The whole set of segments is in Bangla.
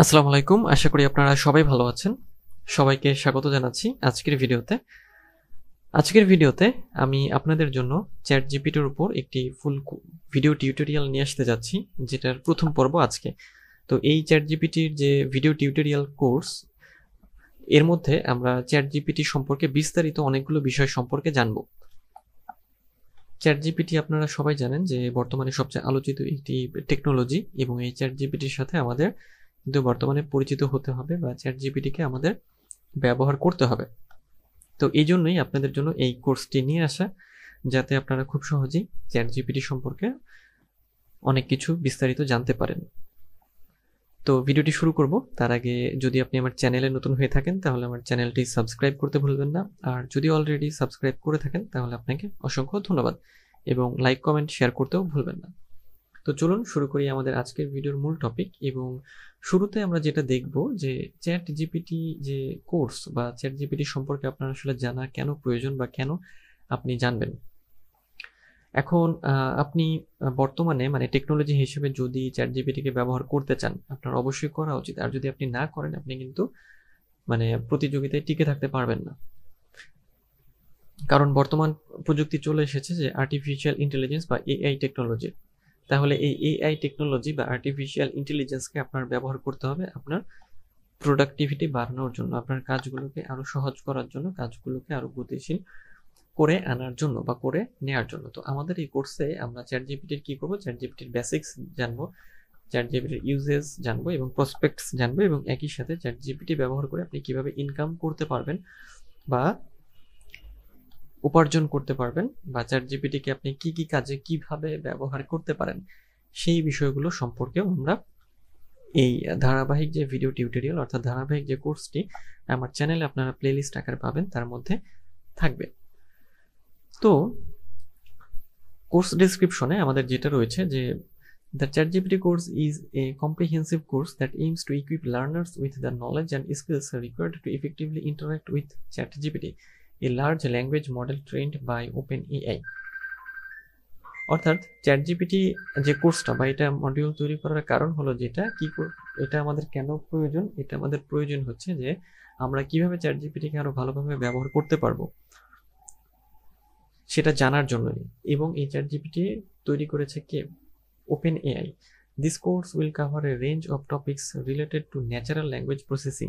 আসসালামু আলাইকুম আশা করি আপনারা সবাই ভালো আছেন সবাইকে স্বাগত জানাচ্ছি আজকের ভিডিওতে আজকের ভিডিওতে আমি আপনাদের জন্য চ্যাট জিপিটির উপর একটি ফুল ভিডিও টিউটোরিয়াল নিয়ে আসতে যাচ্ছি যেটার প্রথম পর্ব আজকে তো এই চ্যাট জিপিটির যে ভিডিও টিউটোরিয়াল কোর্স এর মধ্যে আমরা চ্যাট জিপিটি সম্পর্কে বিস্তারিত অনেকগুলো বিষয় সম্পর্কে জানব চ্যাট জিপিটি আপনারা সবাই জানেন যে বর্তমানে সবচেয়ে আলোচিত একটি টেকনোলজি এবং এই চ্যাট জিপিটির সাথে আমাদের কিন্তু বর্তমানে পরিচিত হতে হবে বা চ্যাট জিপিটিকে আমাদের ব্যবহার করতে হবে তো এই জন্যই আপনাদের জন্য এই কোর্সটি নিয়ে আসা যাতে আপনারা খুব সহজেই চ্যাট জিপিটি সম্পর্কে অনেক কিছু বিস্তারিত জানতে পারেন তো ভিডিওটি শুরু করব তার আগে যদি আপনি আমার চ্যানেলে নতুন হয়ে থাকেন তাহলে আমার চ্যানেলটি সাবস্ক্রাইব করতে ভুলবেন না আর যদি অলরেডি সাবস্ক্রাইব করে থাকেন তাহলে আপনাকে অসংখ্য ধন্যবাদ এবং লাইক কমেন্ট শেয়ার করতেও ভুলবেন না তো চলুন শুরু করি আমাদের আজকের ভিডিওর মূল টপিক এবং শুরুতে আমরা যেটা দেখব যে চ্যাট জিপিটি যে কোর্স বা চ্যাট জিপিটি সম্পর্কে আপনার আসলে জানা কেন প্রয়োজন বা কেন আপনি জানবেন এখন আপনি বর্তমানে মানে টেকনোলজি হিসেবে যদি চ্যাট জিপিটিকে ব্যবহার করতে চান আপনার অবশ্যই করা উচিত আর যদি আপনি না করেন আপনি কিন্তু মানে প্রতিযোগিতায় টিকে থাকতে পারবেন না কারণ বর্তমান প্রযুক্তি চলে এসেছে যে আর্টিফিশিয়াল ইন্টেলিজেন্স বা এআই টেকনোলজির তাহলে এই এআই টেকনোলজি বা আর্টিফিশিয়াল ইন্টেলিজেন্সকে আপনার ব্যবহার করতে হবে আপনার প্রোডাক্টিভিটি বাড়ানোর জন্য আপনার কাজগুলোকে আরও সহজ করার জন্য কাজগুলোকে আরও গতিশীল করে আনার জন্য বা করে নেয়ার জন্য তো আমাদের এই কোর্সে আমরা চ্যাট জিপিটির কী করবো চ্যাট জিপিটির বেসিক্স জানবো চ্যাট জিপিটির ইউজেস জানবো এবং প্রসপেক্টস জানবো এবং একই সাথে চ্যাট জিপিটি ব্যবহার করে আপনি কিভাবে ইনকাম করতে পারবেন বা উপার্জন করতে পারবেন বা চ্যাট জিপিটিকে আপনি কি কি কাজে কিভাবে ব্যবহার করতে পারেন সেই বিষয়গুলো সম্পর্কেও আমরা এই ধারাবাহিক যে ভিডিও টিউটোরিয়াল অর্থাৎ ধারাবাহিক যে কোর্সটি আমার চ্যানেলে আপনারা প্লেলিস্ট আকারে পাবেন তার মধ্যে থাকবে তো কোর্স ডেসক্রিপশনে আমাদের যেটা রয়েছে যে the ChatGPT course is a comprehensive course that aims to equip learners with the knowledge and skills required to effectively interact with ChatGPT a large language model trained by OpenAI অর্থাৎ চ্যাট জিপিটি যে কোর্সটা বা এটা মডিউল তৈরি করার কারণ হলো যেটা কি এটা আমাদের কেন প্রয়োজন এটা আমাদের প্রয়োজন হচ্ছে যে আমরা কিভাবে চ্যাট জিপিটিকে আরও ভালোভাবে ব্যবহার করতে পারবো সেটা জানার জন্যই এবং এই চ্যাট জিপিটি তৈরি করেছে কে OpenAI this course will cover a range of topics related to natural language processing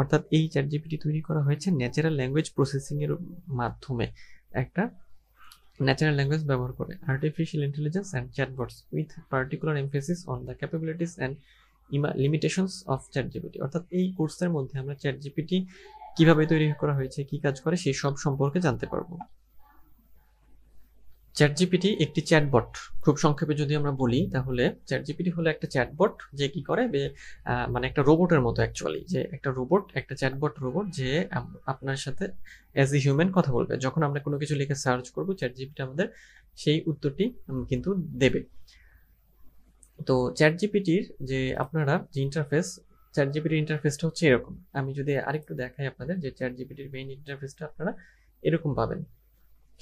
অর্থাৎ এই চ্যাট জিপিটি তৈরি করা হয়েছে ন্যাচারাল ল্যাঙ্গুয়েজ প্রসেসিংয়ের মাধ্যমে একটা ন্যাচারাল ল্যাঙ্গুয়েজ ব্যবহার করে artificial intelligence and chatbots with particular emphasis on the capabilities and um limitations of ChatGPT অর্থাৎ এই কোর্সের মধ্যে আমরা চ্যাট জিপিটি কীভাবে তৈরি করা হয়েছে কী কাজ করে সেই সব সম্পর্কে জানতে পারবো চ্যাট জিপিটি একটি চ্যাটবট খুব সংক্ষেপে যদি আমরা বলি তাহলে চ্যাট জিপিটি হলো একটা চ্যাটবট যে কি করে মানে একটা রোবটের মতো অ্যাকচুয়ালি যে একটা রোবট একটা চ্যাটবট রোবট যে আপনার সাথে অ্যাজ এ হিউম্যান কথা বলবে যখন আমরা কোনো কিছু লিখে সার্চ করব চ্যাট জিপিটি আমাদের সেই উত্তরটি কিন্তু দেবে তো চ্যাট জিপিটির যে আপনারা যে ইন্টারফেস চ্যাট জিপিটির ইন্টারফেসটা হচ্ছে এরকম আমি যদি আরেকটু দেখাই আপনাদের যে চ্যাট জিপিটির মেইন ইন্টারফেসটা আপনারা এরকম পাবেন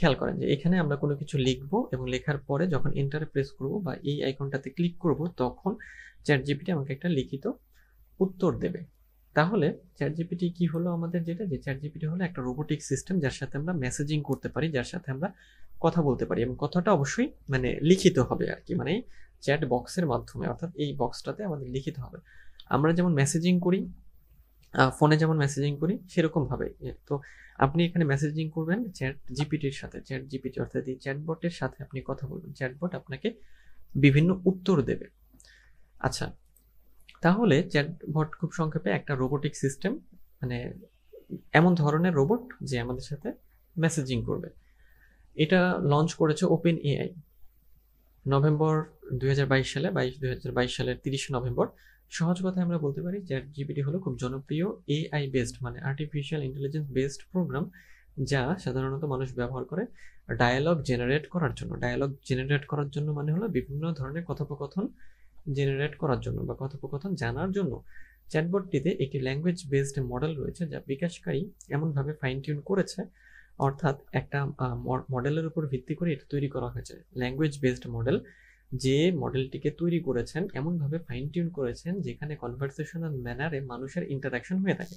খেয়াল করেন যে এখানে আমরা কোনো কিছু লিখবো এবং লেখার পরে যখন এন্টারে প্রেস করব বা এই আইকনটাতে ক্লিক করব তখন চ্যাট জিপিটি আমাকে একটা লিখিত উত্তর দেবে তাহলে চ্যাট জিপিটি কি হলো আমাদের যেটা যে চ্যাট জিপিটি হলো একটা রোবোটিক সিস্টেম যার সাথে আমরা মেসেজিং করতে পারি যার সাথে আমরা কথা বলতে পারি এবং কথাটা অবশ্যই মানে লিখিত হবে আর কি মানে চ্যাট বক্সের মাধ্যমে অর্থাৎ এই বক্সটাতে আমাদের লিখিত হবে আমরা যেমন মেসেজিং করি ফোনে যেমন মেসেজিং করি ভাবে তো আপনি এখানে মেসেজিং করবেন চ্যাট জিপিটির সাথে চ্যাট জিপিটি অর্থাৎ এই চ্যাটবটের সাথে আপনি কথা বলবেন চ্যাটবট আপনাকে বিভিন্ন উত্তর দেবে আচ্ছা তাহলে চ্যাটবট খুব সংক্ষেপে একটা রোবোটিক সিস্টেম মানে এমন ধরনের রোবট যে আমাদের সাথে মেসেজিং করবে এটা লঞ্চ করেছে ওপেন এআই নভেম্বর 2022 সালে বাইশ 2022 সালের তিরিশে নভেম্বর সহজ কথায় আমরা বলতে পারি চ্যাট জিপিটি হলো খুব জনপ্রিয় এআই বেসড মানে আর্টিফিশিয়াল ইন্টেলিজেন্স বেসড প্রোগ্রাম যা সাধারণত মানুষ ব্যবহার করে ডায়ালগ জেনারেট করার জন্য ডায়ালগ জেনারেট করার জন্য মানে হলো বিভিন্ন ধরনের কথোপকথন জেনারেট করার জন্য বা কথোপকথন জানার জন্য চ্যাটবটটিতে একটি ল্যাঙ্গুয়েজ বেসড মডেল রয়েছে যা বিকাশকারী এমনভাবে ফাইন টিউন করেছে অর্থাৎ একটা মডেলের উপর ভিত্তি করে এটা তৈরি করা হয়েছে ল্যাঙ্গুয়েজ বেসড মডেল যে মডেলটিকে তৈরি করেছেন এমনভাবে ফাইন টিউন করেছেন যেখানে কনভারসেশনাল ম্যানারে মানুষের ইন্টারাকশন হয়ে থাকে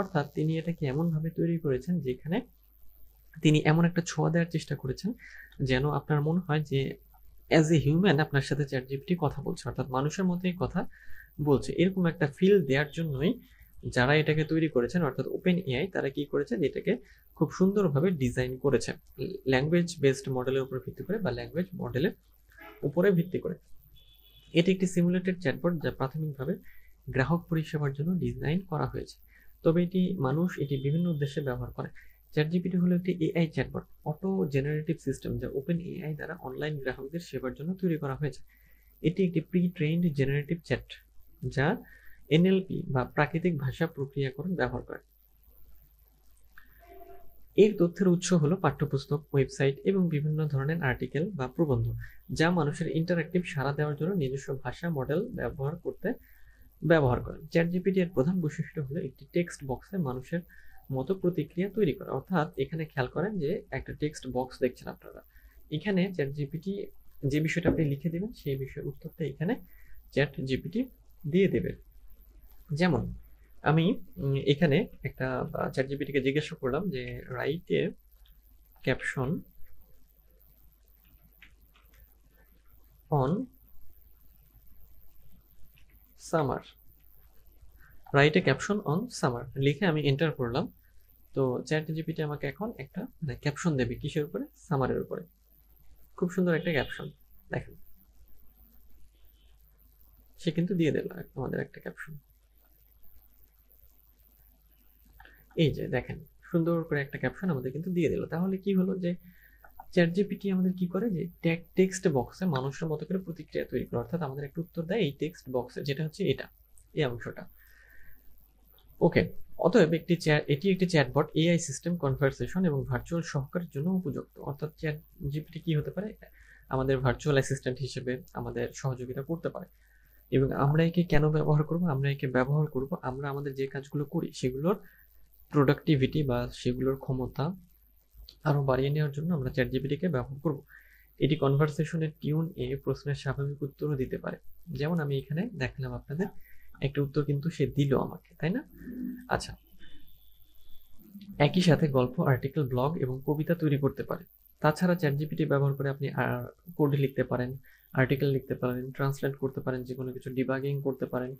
অর্থাৎ তিনি এটাকে এমনভাবে তৈরি করেছেন যেখানে তিনি এমন একটা ছোঁয়া দেওয়ার চেষ্টা করেছেন যেন আপনার মনে হয় যে অ্যাজ এ হিউম্যান আপনার সাথে চ্যাট জিপিটি কথা বলছে অর্থাৎ মানুষের মতোই কথা বলছে এরকম একটা ফিল দেওয়ার জন্যই যারা এটাকে তৈরি করেছেন অর্থাৎ ওপেন এআই তারা কি করেছেন এটাকে খুব সুন্দরভাবে ডিজাইন করেছে ল্যাঙ্গুয়েজ বেসড মডেলের উপর ভিত্তি করে বা ল্যাঙ্গুয়েজ মডেলের উপরে ভিত্তি করে এটি একটি সিমুলেটেড চ্যাটবোর্ড যা প্রাথমিকভাবে গ্রাহক পরিষেবার জন্য ডিজাইন করা হয়েছে তবে এটি মানুষ এটি বিভিন্ন উদ্দেশ্যে ব্যবহার করে চ্যাট জিপিটি হলো একটি AI chatbot auto generative system যা ওপেন এআই দ্বারা অনলাইন গ্রাহকদের সেবার জন্য তৈরি করা হয়েছে এটি একটি প্রি ট্রেন্ড জেনারেটিভ চ্যাট যা এনএলপি বা প্রাকৃতিক ভাষা প্রক্রিয়াকরণ ব্যবহার করে এর তথ্যের উৎস হলো পাঠ্যপুস্তক ওয়েবসাইট এবং বিভিন্ন ধরনের আর্টিকেল বা প্রবন্ধ যা মানুষের ইন্টারাক্টিভ সাড়া দেওয়ার জন্য নিজস্ব ভাষা মডেল ব্যবহার করতে ব্যবহার করে চ্যাট জিপিটি এর প্রধান বৈশিষ্ট্য হলো একটি টেক্সট বক্সে মানুষের মতো প্রতিক্রিয়া তৈরি করে অর্থাৎ এখানে খেয়াল করেন যে একটা টেক্সট বক্স দেখছেন আপনারা এখানে চ্যাট জিপিটি যে বিষয়টা আপনি লিখে দেবেন সেই বিষয়ের উত্তরটা এখানে চ্যাট জিপিটি দিয়ে দেবেন যেমন আমি এখানে একটা চ্যাট জিপিটিকে জিজ্ঞাসা করলাম যে write a caption on summer write a caption on summer লিখে আমি এন্টার করলাম তো চ্যাট জিপিটি আমাকে এখন একটা ক্যাপশন মানে, দেবে কিসের উপরে সামারের উপরে খুব সুন্দর একটা ক্যাপশন দেখেন সে কিন্তু দিয়ে দিল আমাদের একটা ক্যাপশন এই যে দেখেন সুন্দর করে একটা ক্যাপশন আমাদের কিন্তু দিয়ে দিল তাহলে কি হলো যে চ্যাট জিপিটি আমাদের কি করে যে ট্যাগ টেক্সট বক্সে মানুষের মতো করে প্রতিক্রিয়া তৈরি করে অর্থাৎ আমাদের একটা উত্তর দেয় এই টেক্সট বক্সে যেটা হচ্ছে এটা এই অংশটা ওকে অতএব একটি এটি একটি চ্যাটবট এআই সিস্টেম কনভারসেশন এবং ভার্চুয়াল সহকারের জন্য উপযুক্ত অর্থাৎ চ্যাট জিপিটি কি হতে পারে আমাদের ভার্চুয়াল অ্যাসিস্ট্যান্ট হিসেবে আমাদের সহযোগিতা করতে পারে এবং আমরা একে কেন ব্যবহার করব আমরা একে ব্যবহার করব আমরা আমাদের যে কাজগুলো করি সেগুলোর প্রোডাক্টিভিটি বা সেগুলোর ক্ষমতা আরও বাড়িয়ে নেওয়ার জন্য আমরা চ্যাট জিপিটিকে ব্যবহার করব এটি কনভারসেশনের টিউন এ প্রশ্নের স্বাভাবিক উত্তরও দিতে পারে যেমন আমি এখানে দেখালাম আপনাদের একটা উত্তর কিন্তু সে দিল আমাকে তাই না আচ্ছা একই সাথে গল্প আর্টিকেল ব্লগ এবং কবিতা তৈরি করতে পারে তাছাড়া চ্যাট জিপিটি ব্যবহার করে আপনি কোড লিখতে পারেন আর্টিকেল লিখতে পারেন ট্রান্সলেট করতে পারেন যে কোনো কিছু ডিবাগিং করতে পারেন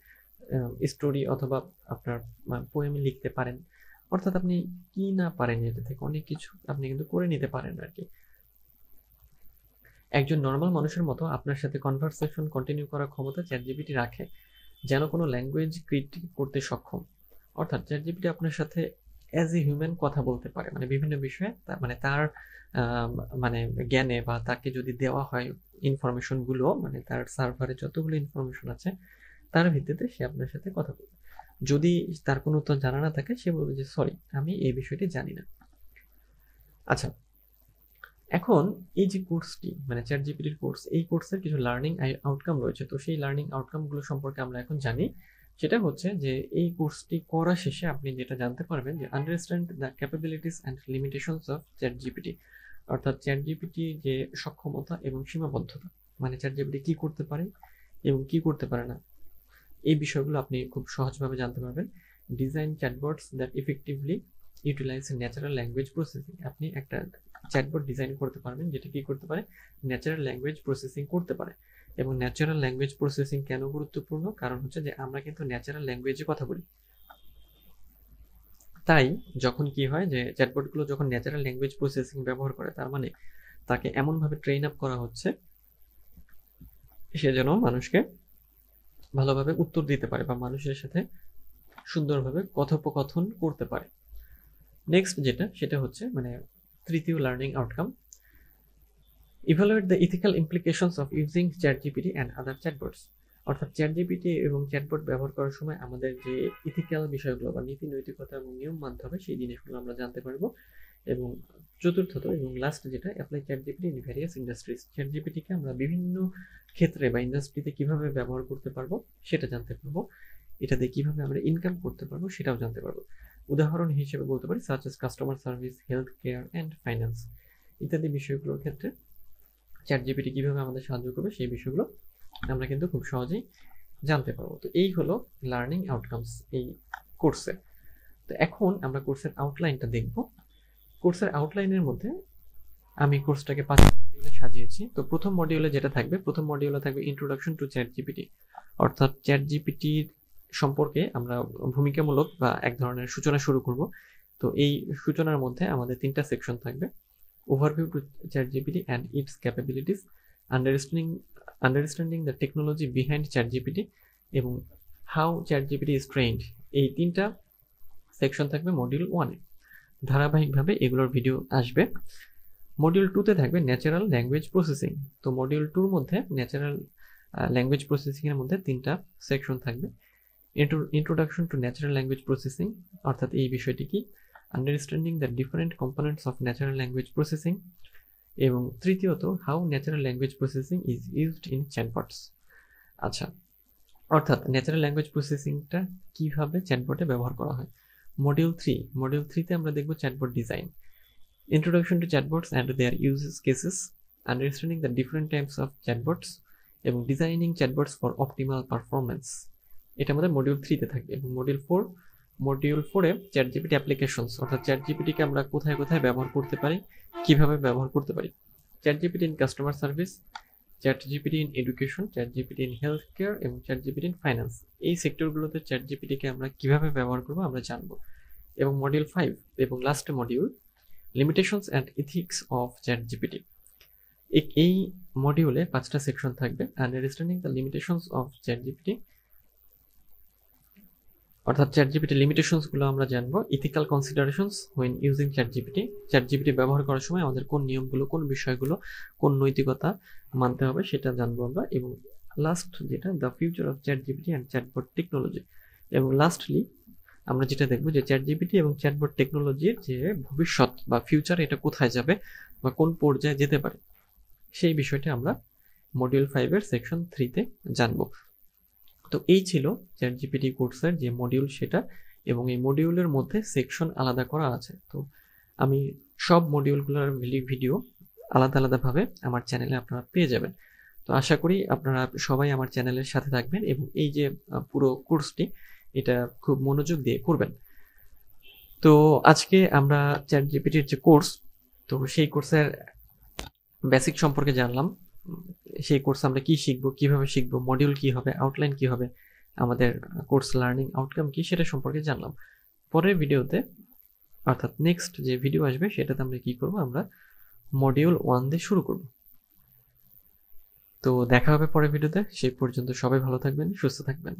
স্টোরি অথবা আপনার পোয়েম লিখতে পারেন অর্থাৎ আপনি কি না পারেন এটা থেকে অনেক কিছু আপনি কিন্তু করে নিতে পারেন আর কি একজন নর্মাল মানুষের মতো আপনার সাথে কনভারসেশন কন্টিনিউ করার ক্ষমতা চ্যাটজিপিটি রাখে যেন কোনো ল্যাঙ্গুয়েজ ক্রিয়েট করতে সক্ষম অর্থাৎ চ্যাটজিপিটি আপনার সাথে অ্যাজ এ হিউম্যান কথা বলতে পারে মানে বিভিন্ন বিষয়ে মানে তার মানে জ্ঞানে বা তাকে যদি দেওয়া হয় ইনফরমেশনগুলো মানে তার সার্ভারে যতগুলো ইনফরমেশন আছে তার ভিত্তিতে সে আপনার সাথে কথা বলবে যদি তার কোনো উত্তর জানা না থাকে সে বলবে যে সরি আমি এই বিষয়টি জানি না আচ্ছা এখন এই যে কোর্সটি মানে চ্যাট জিপিটির কোর্স এই কোর্সের কিছু লার্নিং আউটকাম রয়েছে তো সেই লার্নিং আউটকামগুলো সম্পর্কে আমরা এখন জানি সেটা হচ্ছে যে এই কোর্সটি করা শেষে আপনি যেটা জানতে পারবেন যে understand the capabilities and limitations of ChatGPT অর্থাৎ চ্যাট জিপিটি যে সক্ষমতা এবং সীমাবদ্ধতা মানে চ্যাট জিপিটি কী করতে পারে এবং কি করতে পারে না এই বিষয়গুলো আপনি খুব সহজভাবে জানতে পারবেন design chatbots that effectively utilise natural language processing আপনি একটা চ্যাটবোর্ড ডিজাইন করতে পারবেন যেটা কি করতে পারে ন্যাচারাল ল্যাঙ্গুয়েজ প্রসেসিং করতে পারে এবং ন্যাচারাল ল্যাঙ্গুয়েজ প্রসেসিং কেন গুরুত্বপূর্ণ কারণ হচ্ছে যে আমরা কিন্তু ন্যাচারাল ল্যাঙ্গুয়েজে কথা বলি তাই যখন কি হয় যে চ্যাটবোর্ডগুলো যখন ন্যাচারাল ল্যাঙ্গুয়েজ প্রসেসিং ব্যবহার করে তার মানে তাকে এমনভাবে ট্রেন আপ করা হচ্ছে সে যেন মানুষকে ভালোভাবে উত্তর দিতে পারে বা মানুষের সাথে সুন্দরভাবে কথোপকথন করতে পারে নেক্সট যেটা সেটা হচ্ছে মানে তৃতীয় learning outcome evaluate the ethical implications of using ChatGPT and other chatbots অর্থাৎ চ্যাট জিপিটি এবং চ্যাটবোর্ড ব্যবহার করার সময় আমাদের যে ইথিক্যাল বিষয়গুলো বা নীতি নৈতিকতা এবং নিয়ম মাধ্যমে সেই জিনিসগুলো আমরা জানতে পারবো এবং চতুর্থত এবং লাস্ট যেটা apply ChatGPT in various industries চ্যাট জিপিটিকে আমরা বিভিন্ন ক্ষেত্রে বা ইন্ডাস্ট্রিতে কীভাবে ব্যবহার করতে পারবো সেটা জানতে পারবো এটা দিয়ে কীভাবে আমরা ইনকাম করতে পারবো সেটাও জানতে পারবো উদাহরণ হিসেবে বলতে পারি সার্চ as customer service health care and finance ইত্যাদি বিষয়গুলোর ক্ষেত্রে চ্যাট জিপিটি কীভাবে আমাদের সাহায্য করবে সেই বিষয়গুলো আমরা কিন্তু খুব সহজেই জানতে পারবো তো এই হলো লার্নিং আউটকামস এই কোর্সের তো এখন আমরা কোর্সের আউটলাইনটা দেখবো কোর্সের আউটলাইনের মধ্যে আমি কোর্সটাকে পাঁচ মডিউলে সাজিয়েছি তো প্রথম মডিউলে যেটা থাকবে প্রথম মডিউলে থাকবে ইন্ট্রোডাকশন টু চ্যাট জিপিটি অর্থাৎ চ্যাট জিপিটির সম্পর্কে আমরা ভূমিকামূলক বা এক ধরনের সূচনা শুরু করব তো এই সূচনার মধ্যে আমাদের তিনটা সেকশন থাকবে overview to ChatGPT and its capabilities understanding understanding the technology behind ChatGPT এবং how ChatGPT is trained এই তিনটা সেকশন থাকবে মডিউল ওয়ানে ধারাবাহিকভাবে এগুলোর ভিডিও আসবে মডিউল টুতে থাকবে ন্যাচারাল ল্যাঙ্গুয়েজ প্রসেসিং তো মডিউল টুর মধ্যে ন্যাচারাল ল্যাঙ্গুয়েজ প্রসেসিংয়ের মধ্যে তিনটা সেকশন থাকবে introduction to natural language processing অর্থাৎ এই বিষয়টি কি understanding the different components of natural language processing এবং তৃতীয়ত how natural language processing is used in chatbots আচ্ছা অর্থাৎ ন্যাচারাল ল্যাঙ্গুয়েজ প্রসেসিংটা কীভাবে চ্যাটবটে ব্যবহার করা হয় মডিউল থ্রি মডিউল থ্রিতে আমরা দেখব chatbot design introduction to chatbots and their uses cases understanding the different types of chatbots এবং designing chatbots for optimal performance এটা আমাদের মডিউল থ্রিতে থাকবে এবং মডিউল ফোর মডিউল ফোরে চ্যাট জিপিটি অ্যাপ্লিকেশনস অর্থাৎ চ্যাট জিপিটিকে আমরা কোথায় কোথায় ব্যবহার করতে পারি কীভাবে ব্যবহার করতে পারি ChatGPT in customer service ChatGPT in education ChatGPT in health care এবং চ্যাট জিপিটি ইন ফাইন্যান্স এই সেক্টরগুলোতে চ্যাট জিপিটিকে আমরা কীভাবে ব্যবহার করবো আমরা জানব এবং মডিউল ফাইভ এবং last module limitations and ethics of ChatGPT এই মডিউলে পাঁচটা সেকশন থাকবে understanding the limitations of ChatGPT অর্থাৎ চ্যাট জিপিটি লিমিটেশনসগুলো আমরা জানবো ethical considerations when using ChatGPT ChatGPT ব্যবহার করার সময় আমাদের কোন নিয়মগুলো কোন বিষয়গুলো কোন নৈতিকতা মানতে হবে সেটা জানবো আমরা এবং লাস্ট যেটা the future of ChatGPT and chatbot technology এবং লাস্টলি আমরা যেটা দেখবো যে চ্যাট জিপিটি এবং চ্যাটবোর্ড টেকনোলজির যে ভবিষ্যৎ বা ফিউচার এটা কোথায় যাবে বা কোন পর্যায়ে যেতে পারে সেই বিষয়টা আমরা মডিউল ফাইভের সেকশন থ্রিতে জানবো তো এই ছিল চ্যাট জিপিটি কোর্সের যে মডিউল সেটা এবং এই মডিউলের মধ্যে সেকশন আলাদা করা আছে তো আমি সব মডিউলগুলোর ভিডিও আলাদা আলাদাভাবে আমার চ্যানেলে আপনারা পেয়ে যাবেন তো আশা করি আপনারা সবাই আমার চ্যানেলের সাথে থাকবেন এবং এই যে পুরো কোর্সটি এটা খুব মনোযোগ দিয়ে করবেন তো আজকে আমরা চ্যাট জিপিটির যে কোর্স তো সেই কোর্সের বেসিক সম্পর্কে জানলাম সেই কোর্স আমরা কি শিখবো কিভাবে শিখবো মডিউল কী হবে আউটলাইন কী হবে আমাদের কোর্স লার্নিং আউটকাম কী সেটা সম্পর্কে জানলাম পরের ভিডিওতে অর্থাৎ নেক্সট যে ভিডিও আসবে সেটাতে আমরা কি করবো আমরা মডিউল ওয়ান দিয়ে শুরু করব তো দেখা হবে পরের ভিডিওতে সেই পর্যন্ত সবাই ভালো থাকবেন সুস্থ থাকবেন